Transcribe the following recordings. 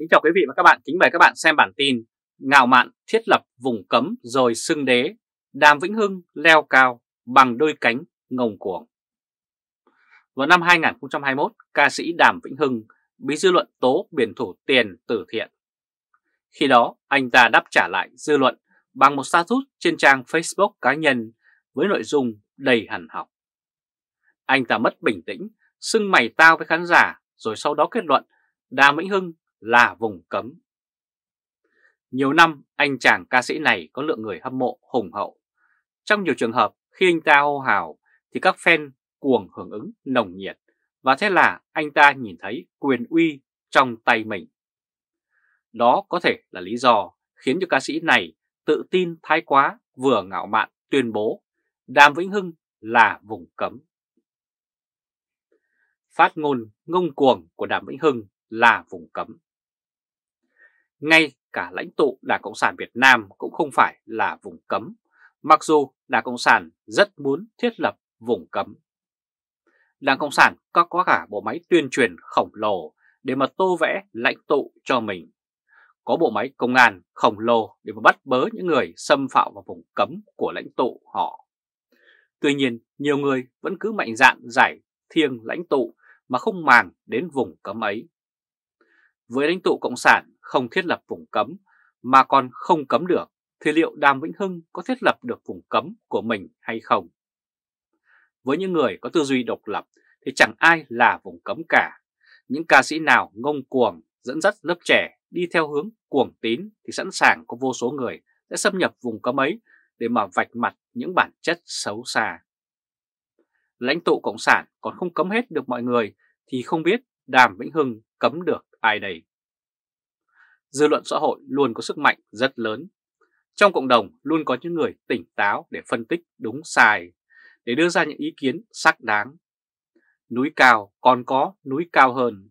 Kính chào quý vị và các bạn, kính mời các bạn xem bản tin Ngạo mạn thiết lập vùng cấm rồi xưng đế, Đàm Vĩnh Hưng leo cao bằng đôi cánh ngông cuồng. Vào năm 2021, ca sĩ Đàm Vĩnh Hưng bị dư luận tố biển thủ tiền từ thiện. Khi đó, anh ta đáp trả lại dư luận bằng một status trên trang Facebook cá nhân với nội dung đầy hẳn học. Anh ta mất bình tĩnh, xưng mày tao với khán giả rồi sau đó kết luận Đàm Vĩnh Hưng là vùng cấm. Nhiều năm, anh chàng ca sĩ này có lượng người hâm mộ hùng hậu. Trong nhiều trường hợp, khi anh ta hô hào thì các fan cuồng hưởng ứng nồng nhiệt và thế là anh ta nhìn thấy quyền uy trong tay mình. Đó có thể là lý do khiến cho ca sĩ này tự tin thái quá vừa ngạo mạn tuyên bố Đàm Vĩnh Hưng là vùng cấm. Phát ngôn ngông cuồng của Đàm Vĩnh Hưng là vùng cấm ngay cả lãnh tụ Đảng Cộng sản Việt Nam cũng không phải là vùng cấm, mặc dù Đảng Cộng sản rất muốn thiết lập vùng cấm. Đảng Cộng sản có có cả bộ máy tuyên truyền khổng lồ để mà tô vẽ lãnh tụ cho mình. Có bộ máy công an khổng lồ để mà bắt bớ những người xâm phạm vào vùng cấm của lãnh tụ họ. Tuy nhiên, nhiều người vẫn cứ mạnh dạn giải thiêng lãnh tụ mà không màng đến vùng cấm ấy. Với lãnh tụ Cộng sản, không thiết lập vùng cấm mà còn không cấm được thì liệu Đàm Vĩnh Hưng có thiết lập được vùng cấm của mình hay không? Với những người có tư duy độc lập thì chẳng ai là vùng cấm cả. Những ca sĩ nào ngông cuồng dẫn dắt lớp trẻ đi theo hướng cuồng tín thì sẵn sàng có vô số người sẽ xâm nhập vùng cấm ấy để mà vạch mặt những bản chất xấu xa. Lãnh tụ Cộng sản còn không cấm hết được mọi người thì không biết Đàm Vĩnh Hưng cấm được ai đây dư luận xã hội luôn có sức mạnh rất lớn. Trong cộng đồng luôn có những người tỉnh táo để phân tích đúng sai, để đưa ra những ý kiến xác đáng. Núi cao còn có núi cao hơn.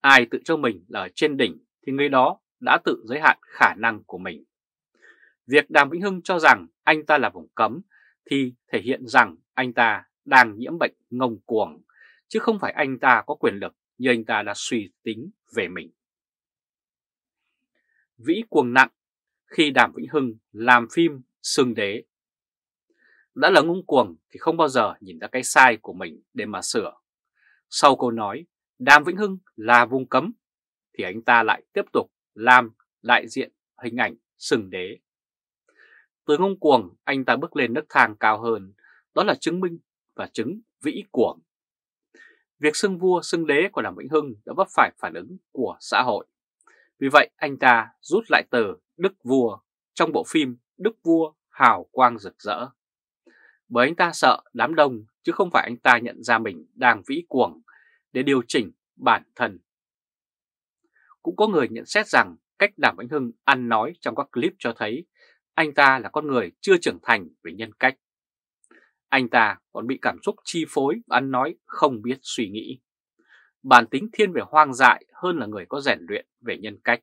Ai tự cho mình là ở trên đỉnh thì người đó đã tự giới hạn khả năng của mình. Việc Đàm Vĩnh Hưng cho rằng anh ta là vùng cấm thì thể hiện rằng anh ta đang nhiễm bệnh ngông cuồng, chứ không phải anh ta có quyền lực như anh ta đã suy tính về mình. Vĩ Cuồng Nặng khi Đàm Vĩnh Hưng làm phim Sương Đế. Đã là ngung cuồng thì không bao giờ nhìn ra cái sai của mình để mà sửa. Sau câu nói Đàm Vĩnh Hưng là vùng cấm thì anh ta lại tiếp tục làm đại diện hình ảnh sừng đế. Từ ngông cuồng anh ta bước lên nấc thang cao hơn, đó là chứng minh và chứng vĩ cuồng. Việc xưng vua xưng đế của Đàm Vĩnh Hưng đã vấp phải phản ứng của xã hội. Vì vậy anh ta rút lại từ Đức Vua trong bộ phim Đức Vua hào quang rực rỡ. Bởi anh ta sợ đám đông chứ không phải anh ta nhận ra mình đang vĩ cuồng để điều chỉnh bản thân. Cũng có người nhận xét rằng cách Đàm Vĩnh Hưng ăn nói trong các clip cho thấy anh ta là con người chưa trưởng thành về nhân cách. Anh ta còn bị cảm xúc chi phối và ăn nói không biết suy nghĩ bản tính thiên về hoang dại hơn là người có rèn luyện về nhân cách.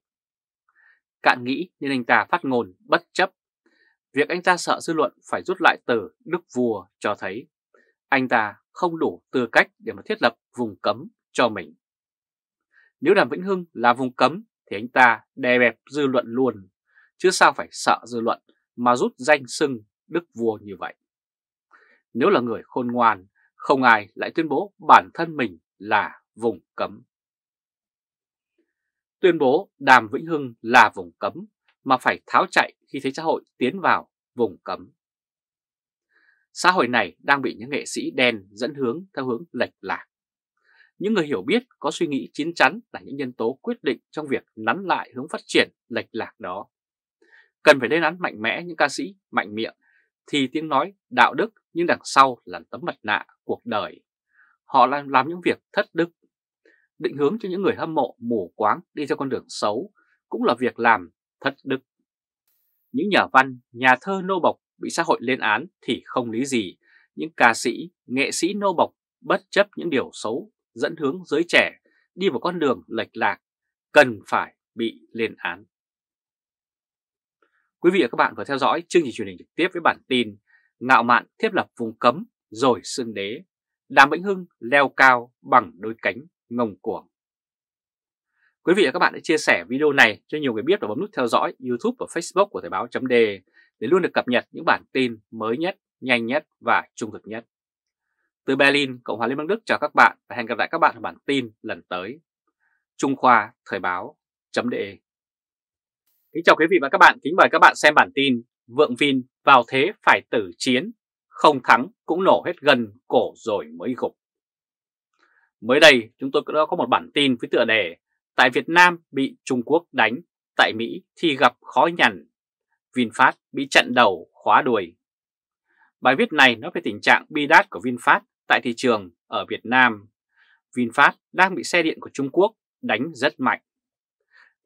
Cạn nghĩ nên anh ta phát ngôn bất chấp. Việc anh ta sợ dư luận phải rút lại từ đức vua cho thấy anh ta không đủ tư cách để mà thiết lập vùng cấm cho mình. Nếu Đàm Vĩnh Hưng là vùng cấm thì anh ta đè bẹp dư luận luôn, chứ sao phải sợ dư luận mà rút danh sưng đức vua như vậy. Nếu là người khôn ngoan, không ai lại tuyên bố bản thân mình là vùng cấm. Tuyên bố Đàm Vĩnh Hưng là vùng cấm mà phải tháo chạy khi thấy xã hội tiến vào vùng cấm. Xã hội này đang bị những nghệ sĩ đen dẫn hướng theo hướng lệch lạc. Những người hiểu biết có suy nghĩ chín chắn là những nhân tố quyết định trong việc nắn lại hướng phát triển lệch lạc đó. Cần phải lên án mạnh mẽ những ca sĩ mạnh miệng thì tiếng nói đạo đức nhưng đằng sau là tấm mặt nạ cuộc đời. Họ làm, làm những việc thất đức, định hướng cho những người hâm mộ mù quáng đi theo con đường xấu cũng là việc làm thất đức. Những nhà văn, nhà thơ nô bộc bị xã hội lên án thì không lý gì, những ca sĩ, nghệ sĩ nô bộc bất chấp những điều xấu dẫn hướng giới trẻ đi vào con đường lệch lạc cần phải bị lên án. Quý vị và các bạn vừa theo dõi chương trình truyền hình trực tiếp với bản tin Ngạo mạn thiết lập vùng cấm rồi xương đế, Đàm Vĩnh Hưng leo cao bằng đôi cánh ngông cuồng. Quý vị và các bạn hãy chia sẻ video này cho nhiều người biết và bấm nút theo dõi YouTube và Facebook của Thời báo chấm để luôn được cập nhật những bản tin mới nhất, nhanh nhất và trung thực nhất. Từ Berlin, Cộng hòa Liên bang Đức chào các bạn và hẹn gặp lại các bạn ở bản tin lần tới. Trung Khoa Thời báo chấm đề. Kính chào quý vị và các bạn, kính mời các bạn xem bản tin Vượng Vin vào thế phải tử chiến, không thắng cũng nổ hết gần cổ rồi mới gục. Mới đây chúng tôi đã có một bản tin với tựa đề Tại Việt Nam bị Trung Quốc đánh, tại Mỹ thì gặp khó nhằn, VinFast bị chặn đầu khóa đuổi. Bài viết này nói về tình trạng bi đát của VinFast tại thị trường ở Việt Nam. VinFast đang bị xe điện của Trung Quốc đánh rất mạnh.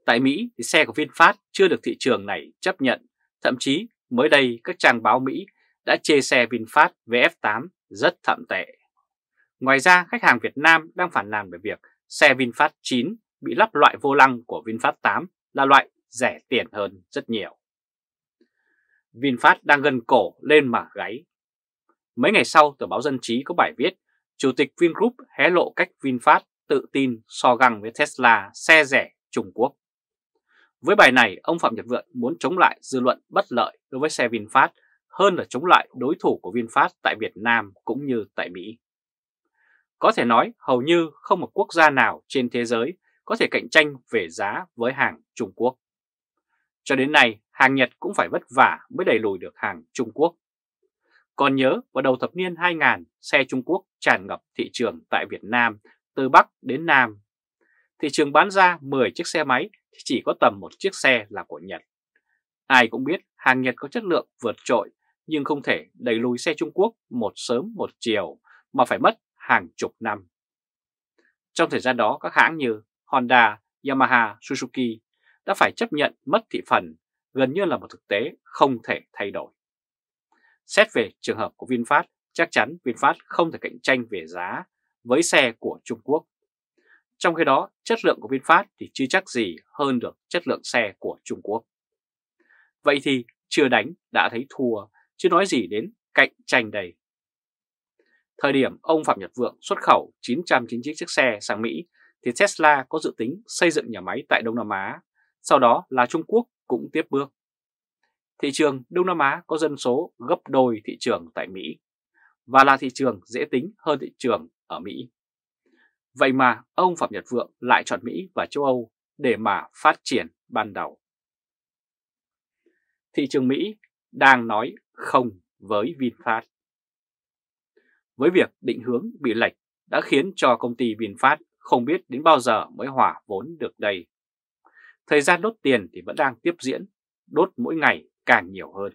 Tại Mỹ thì xe của VinFast chưa được thị trường này chấp nhận, thậm chí mới đây các trang báo Mỹ đã chê xe VinFast VF8 rất thậm tệ. Ngoài ra, khách hàng Việt Nam đang phản nàn về việc xe VinFast 9 bị lắp loại vô lăng của VinFast 8 là loại rẻ tiền hơn rất nhiều. VinFast đang gần cổ lên mà gáy. Mấy ngày sau, tờ báo Dân Trí có bài viết Chủ tịch Vingroup hé lộ cách VinFast tự tin so găng với Tesla xe rẻ Trung Quốc. Với bài này, ông Phạm Nhật Vượng muốn chống lại dư luận bất lợi đối với xe VinFast hơn là chống lại đối thủ của VinFast tại Việt Nam cũng như tại Mỹ. Có thể nói hầu như không một quốc gia nào trên thế giới có thể cạnh tranh về giá với hàng Trung Quốc. Cho đến nay, hàng Nhật cũng phải vất vả mới đẩy lùi được hàng Trung Quốc. Còn nhớ vào đầu thập niên 2000, xe Trung Quốc tràn ngập thị trường tại Việt Nam từ Bắc đến Nam. Thị trường bán ra 10 chiếc xe máy thì chỉ có tầm một chiếc xe là của Nhật. Ai cũng biết hàng Nhật có chất lượng vượt trội nhưng không thể đẩy lùi xe Trung Quốc một sớm một chiều mà phải mất hàng chục năm. Trong thời gian đó, các hãng như Honda, Yamaha, Suzuki đã phải chấp nhận mất thị phần gần như là một thực tế không thể thay đổi. Xét về trường hợp của VinFast, chắc chắn VinFast không thể cạnh tranh về giá với xe của Trung Quốc. Trong khi đó, chất lượng của VinFast thì chưa chắc gì hơn được chất lượng xe của Trung Quốc. Vậy thì chưa đánh đã thấy thua, chứ nói gì đến cạnh tranh đây. Thời điểm ông Phạm Nhật Vượng xuất khẩu 999 chiếc xe sang Mỹ thì Tesla có dự tính xây dựng nhà máy tại Đông Nam Á, sau đó là Trung Quốc cũng tiếp bước. Thị trường Đông Nam Á có dân số gấp đôi thị trường tại Mỹ và là thị trường dễ tính hơn thị trường ở Mỹ. Vậy mà ông Phạm Nhật Vượng lại chọn Mỹ và châu Âu để mà phát triển ban đầu. Thị trường Mỹ đang nói không với VinFast với việc định hướng bị lệch đã khiến cho công ty VinFast không biết đến bao giờ mới hỏa vốn được đây. Thời gian đốt tiền thì vẫn đang tiếp diễn, đốt mỗi ngày càng nhiều hơn.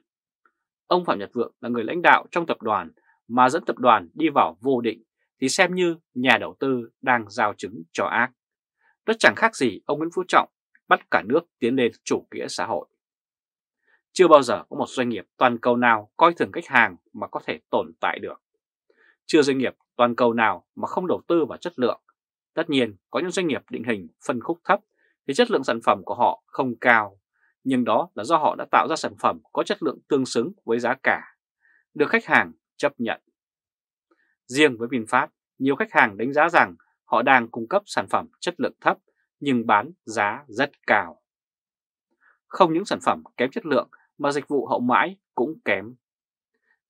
Ông Phạm Nhật Vượng là người lãnh đạo trong tập đoàn mà dẫn tập đoàn đi vào vô định thì xem như nhà đầu tư đang giao chứng cho ác. Rất chẳng khác gì ông Nguyễn Phú Trọng bắt cả nước tiến lên chủ nghĩa xã hội. Chưa bao giờ có một doanh nghiệp toàn cầu nào coi thường khách hàng mà có thể tồn tại được. Chưa doanh nghiệp toàn cầu nào mà không đầu tư vào chất lượng. Tất nhiên, có những doanh nghiệp định hình phân khúc thấp thì chất lượng sản phẩm của họ không cao, nhưng đó là do họ đã tạo ra sản phẩm có chất lượng tương xứng với giá cả, được khách hàng chấp nhận. Riêng với VinFast, nhiều khách hàng đánh giá rằng họ đang cung cấp sản phẩm chất lượng thấp nhưng bán giá rất cao. Không những sản phẩm kém chất lượng mà dịch vụ hậu mãi cũng kém.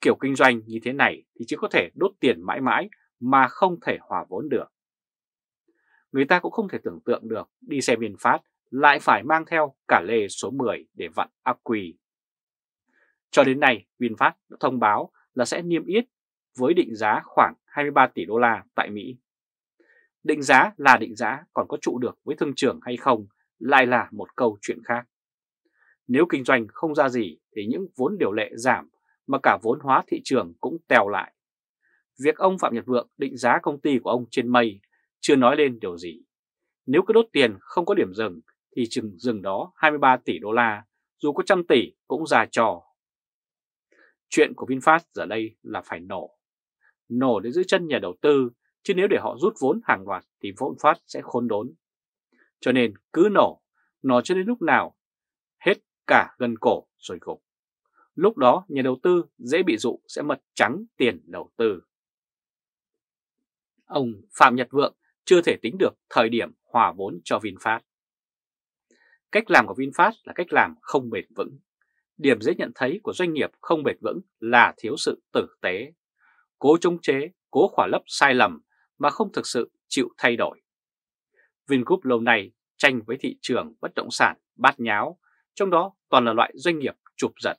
Kiểu kinh doanh như thế này thì chỉ có thể đốt tiền mãi mãi mà không thể hòa vốn được. Người ta cũng không thể tưởng tượng được đi xe Vinfast lại phải mang theo cả lê số 10 để vặn ác quy. Cho đến nay, VinFast đã thông báo là sẽ niêm yết với định giá khoảng 23 tỷ đô la tại Mỹ. Định giá là định giá còn có trụ được với thương trường hay không lại là một câu chuyện khác. Nếu kinh doanh không ra gì thì những vốn điều lệ giảm mà cả vốn hóa thị trường cũng tèo lại. Việc ông Phạm Nhật Vượng định giá công ty của ông trên mây chưa nói lên điều gì. Nếu cứ đốt tiền không có điểm dừng thì chừng dừng đó 23 tỷ đô la, dù có trăm tỷ cũng già trò. Chuyện của VinFast giờ đây là phải nổ. Nổ để giữ chân nhà đầu tư, chứ nếu để họ rút vốn hàng loạt thì vốn phát sẽ khốn đốn. Cho nên cứ nổ, nổ cho đến lúc nào, hết cả gần cổ rồi gục. Lúc đó nhà đầu tư dễ bị dụ sẽ mất trắng tiền đầu tư. Ông Phạm Nhật Vượng chưa thể tính được thời điểm hòa vốn cho VinFast. Cách làm của VinFast là cách làm không bền vững. Điểm dễ nhận thấy của doanh nghiệp không bền vững là thiếu sự tử tế, cố chống chế, cố khỏa lấp sai lầm mà không thực sự chịu thay đổi. Vingroup lâu nay tranh với thị trường bất động sản bát nháo, trong đó toàn là loại doanh nghiệp chụp giật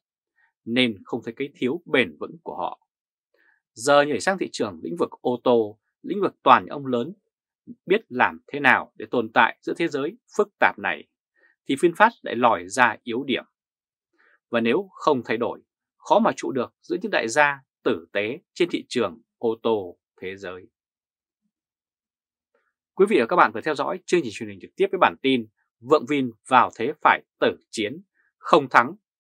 nên không thấy cái thiếu bền vững của họ. Giờ nhảy sang thị trường lĩnh vực ô tô, lĩnh vực toàn những ông lớn biết làm thế nào để tồn tại giữa thế giới phức tạp này, thì VinFast lại lòi ra yếu điểm. Và nếu không thay đổi, khó mà trụ được giữa những đại gia tử tế trên thị trường ô tô thế giới. Quý vị và các bạn vừa theo dõi chương trình truyền hình trực tiếp với bản tin Vượng Vin vào thế phải tử chiến, không thắng